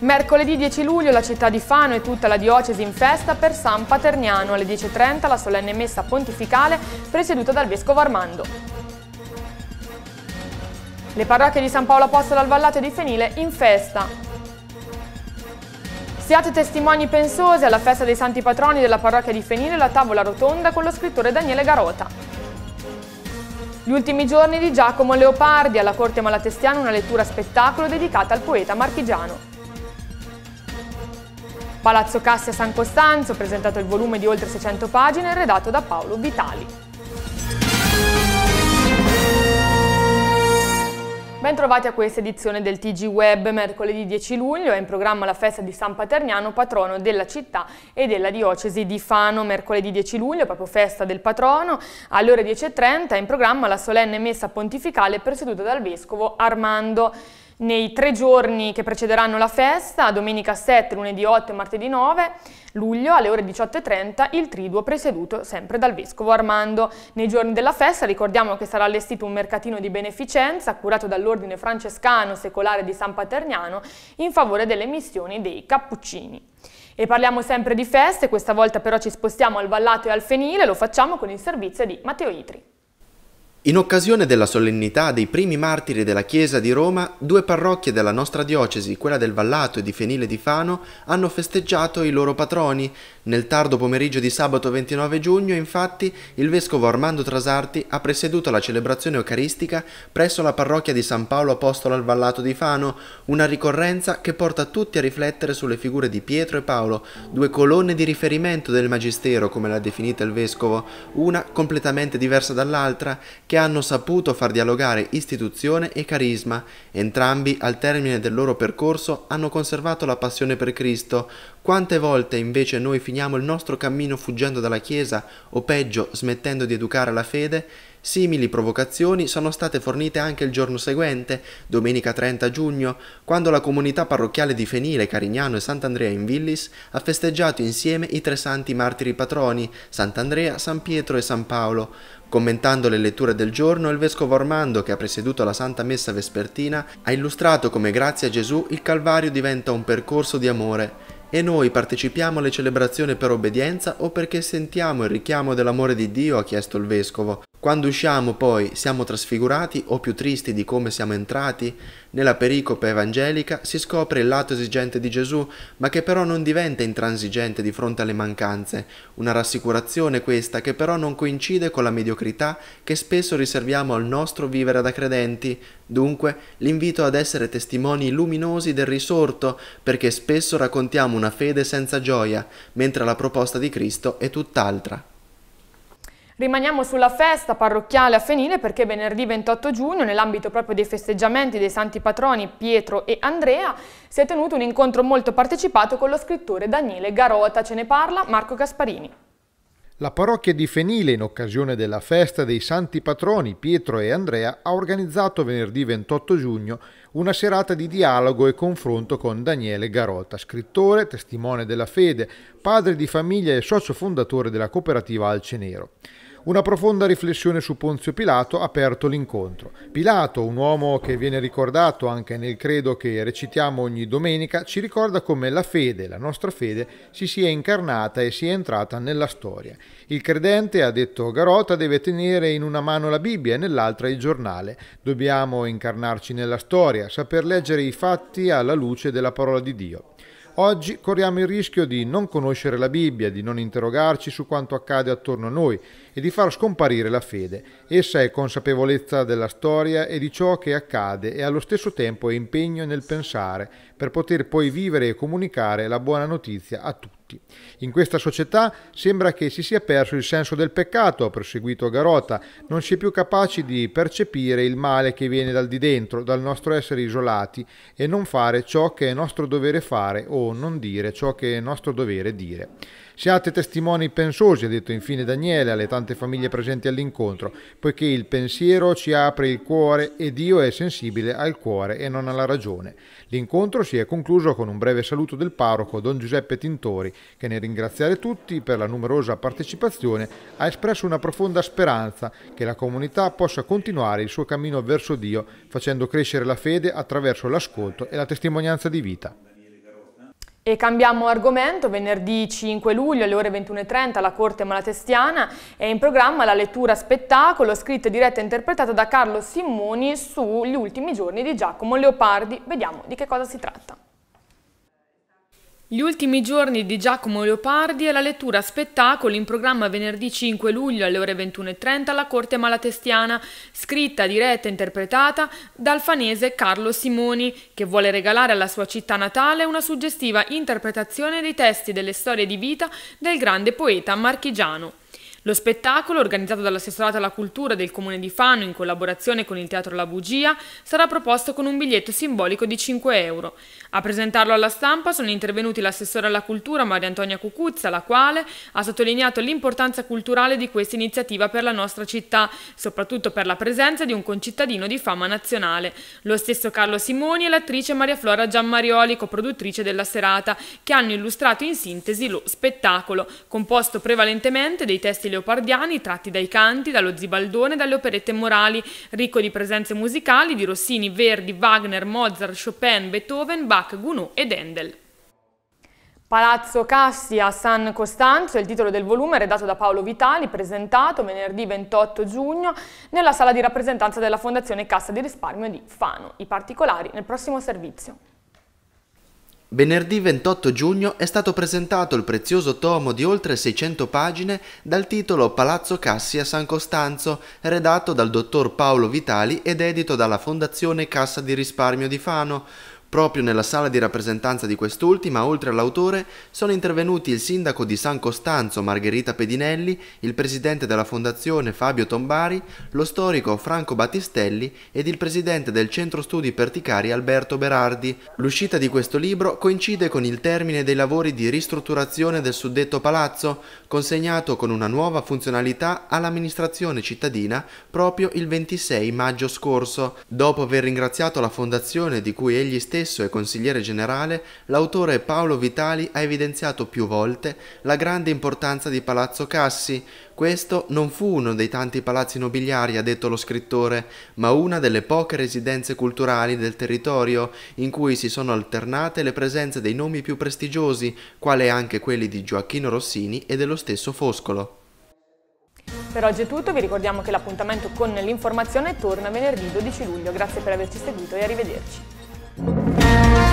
Mercoledì 10 luglio la città di Fano e tutta la diocesi in festa per San Paterniano alle 10.30 la solenne messa pontificale presieduta dal Vescovo Armando. Le parrocchie di San Paolo Apostolo al Vallato e di Fenile in festa. Siate testimoni pensosi alla festa dei santi patroni della parrocchia di Fenile la tavola rotonda con lo scrittore Daniele Garota. Gli ultimi giorni di Giacomo Leopardi alla Corte Malatestiana una lettura spettacolo dedicata al poeta marchigiano. Palazzo Cassia San Costanzo, presentato il volume di oltre 600 pagine, redatto da Paolo Vitali. Bentrovati a questa edizione del TG Web. Mercoledì 10 luglio è in programma la festa di San Paterniano, patrono della città e della diocesi di Fano. Mercoledì 10 luglio, proprio festa del patrono, alle ore 10.30 è in programma la solenne messa pontificale presieduta dal vescovo Armando. Nei tre giorni che precederanno la festa, domenica 7, lunedì 8 e martedì 9 luglio alle ore 18.30, il triduo presieduto sempre dal Vescovo Armando. Nei giorni della festa ricordiamo che sarà allestito un mercatino di beneficenza curato dall'Ordine Francescano Secolare di San Paterniano in favore delle missioni dei Cappuccini. E parliamo sempre di feste, questa volta però ci spostiamo al Vallato e al Fenile, lo facciamo con il servizio di Matteo Itri. In occasione della solennità dei primi martiri della Chiesa di Roma, due parrocchie della nostra diocesi, quella del Vallato e di Fenile di Fano, hanno festeggiato i loro patroni. Nel tardo pomeriggio di sabato 29 giugno, infatti, il vescovo Armando Trasarti ha presieduto la celebrazione eucaristica presso la parrocchia di San Paolo Apostolo al Vallato di Fano, una ricorrenza che porta tutti a riflettere sulle figure di Pietro e Paolo, due colonne di riferimento del Magistero, come l'ha definita il vescovo, una completamente diversa dall'altra, che che hanno saputo far dialogare istituzione e carisma. Entrambi, al termine del loro percorso, hanno conservato la passione per Cristo. Quante volte invece noi finiamo il nostro cammino fuggendo dalla Chiesa o peggio smettendo di educare la fede? Simili provocazioni sono state fornite anche il giorno seguente, domenica 30 giugno, quando la comunità parrocchiale di Fenile, Carignano e Sant'Andrea in Villis ha festeggiato insieme i tre santi martiri patroni, Sant'Andrea, San Pietro e San Paolo. Commentando le letture del giorno, il vescovo Armando, che ha presieduto la Santa Messa Vespertina, ha illustrato come grazie a Gesù il Calvario diventa un percorso di amore e noi partecipiamo alle celebrazioni per obbedienza o perché sentiamo il richiamo dell'amore di Dio, ha chiesto il vescovo. Quando usciamo poi siamo trasfigurati o più tristi di come siamo entrati? Nella pericope evangelica si scopre il lato esigente di Gesù, ma che però non diventa intransigente di fronte alle mancanze, una rassicurazione questa che però non coincide con la mediocrità che spesso riserviamo al nostro vivere da credenti. Dunque l'invito ad essere testimoni luminosi del risorto, perché spesso raccontiamo una fede senza gioia, mentre la proposta di Cristo è tutt'altra. Rimaniamo sulla festa parrocchiale a Fenile perché venerdì 28 giugno, nell'ambito proprio dei festeggiamenti dei santi patroni Pietro e Andrea, si è tenuto un incontro molto partecipato con lo scrittore Daniele Garota. Ce ne parla Marco Gasparini. La parrocchia di Fenile, in occasione della festa dei santi patroni Pietro e Andrea, ha organizzato venerdì 28 giugno una serata di dialogo e confronto con Daniele Garota, scrittore, testimone della fede, padre di famiglia e socio fondatore della cooperativa Alcenero. Una profonda riflessione su Ponzio Pilato ha aperto l'incontro. Pilato, un uomo che viene ricordato anche nel credo che recitiamo ogni domenica, ci ricorda come la fede, la nostra fede, si sia incarnata e sia entrata nella storia. Il credente, ha detto Garota, deve tenere in una mano la Bibbia e nell'altra il giornale. Dobbiamo incarnarci nella storia, saper leggere i fatti alla luce della parola di Dio. Oggi corriamo il rischio di non conoscere la Bibbia, di non interrogarci su quanto accade attorno a noi, e di far scomparire la fede. Essa è consapevolezza della storia e di ciò che accade e allo stesso tempo è impegno nel pensare per poter poi vivere e comunicare la buona notizia a tutti. In questa società sembra che si sia perso il senso del peccato, ha proseguito Garota, non si è più capaci di percepire il male che viene dal di dentro, dal nostro essere isolati e non fare ciò che è nostro dovere fare o non dire ciò che è nostro dovere dire. Siate testimoni pensosi, ha detto infine Daniele alle tante famiglie presenti all'incontro, poiché il pensiero ci apre il cuore e Dio è sensibile al cuore e non alla ragione. L'incontro si è concluso con un breve saluto del parroco Don Giuseppe Tintori, che nel ringraziare tutti per la numerosa partecipazione ha espresso una profonda speranza che la comunità possa continuare il suo cammino verso Dio, facendo crescere la fede attraverso l'ascolto e la testimonianza di vita. E cambiamo argomento, venerdì 5 luglio alle ore 21.30 alla Corte Malatestiana è in programma la lettura spettacolo scritta, diretta e interpretata da Carlo Simoni sugli ultimi giorni di Giacomo Leopardi. Vediamo di che cosa si tratta. Gli ultimi giorni di Giacomo Leopardi e la lettura a spettacoli in programma venerdì 5 luglio alle ore 21.30 alla Corte Malatestiana, scritta, diretta e interpretata dal fanese Carlo Simoni, che vuole regalare alla sua città natale una suggestiva interpretazione dei testi delle storie di vita del grande poeta marchigiano. Lo spettacolo, organizzato dall'assessorato alla cultura del comune di Fano in collaborazione con il Teatro La Bugia, sarà proposto con un biglietto simbolico di 5 euro. A presentarlo alla stampa sono intervenuti l'assessore alla cultura Maria Antonia Cucuzza, la quale ha sottolineato l'importanza culturale di questa iniziativa per la nostra città, soprattutto per la presenza di un concittadino di fama nazionale. Lo stesso Carlo Simoni e l'attrice Maria Flora Giammarioli, coproduttrice della serata, che hanno illustrato in sintesi lo spettacolo, composto prevalentemente dei testi leopardiani tratti dai canti, dallo zibaldone e dalle operette morali, ricco di presenze musicali di Rossini, Verdi, Wagner, Mozart, Chopin, Beethoven, Bach, Gounod ed Handel. Palazzo Cassi a San Costanzo, il titolo del volume redatto da Paolo Vitali, presentato venerdì 28 giugno nella sala di rappresentanza della Fondazione Cassa di Risparmio di Fano. I particolari nel prossimo servizio. Venerdì 28 giugno è stato presentato il prezioso tomo di oltre 600 pagine dal titolo Palazzo Cassi a San Costanzo, redatto dal dottor Paolo Vitali ed edito dalla Fondazione Cassa di Risparmio di Fano, Proprio nella sala di rappresentanza di quest'ultima, oltre all'autore, sono intervenuti il sindaco di San Costanzo Margherita Pedinelli, il presidente della fondazione Fabio Tombari, lo storico Franco Battistelli ed il presidente del centro studi perticari Alberto Berardi. L'uscita di questo libro coincide con il termine dei lavori di ristrutturazione del suddetto palazzo, consegnato con una nuova funzionalità all'amministrazione cittadina proprio il 26 maggio scorso, dopo aver ringraziato la fondazione di cui egli stesso stesso è consigliere generale, l'autore Paolo Vitali ha evidenziato più volte la grande importanza di Palazzo Cassi. Questo non fu uno dei tanti palazzi nobiliari, ha detto lo scrittore, ma una delle poche residenze culturali del territorio, in cui si sono alternate le presenze dei nomi più prestigiosi, quale anche quelli di Gioacchino Rossini e dello stesso Foscolo. Per oggi è tutto, vi ricordiamo che l'appuntamento con l'informazione torna venerdì 12 luglio. Grazie per averci seguito e arrivederci. Música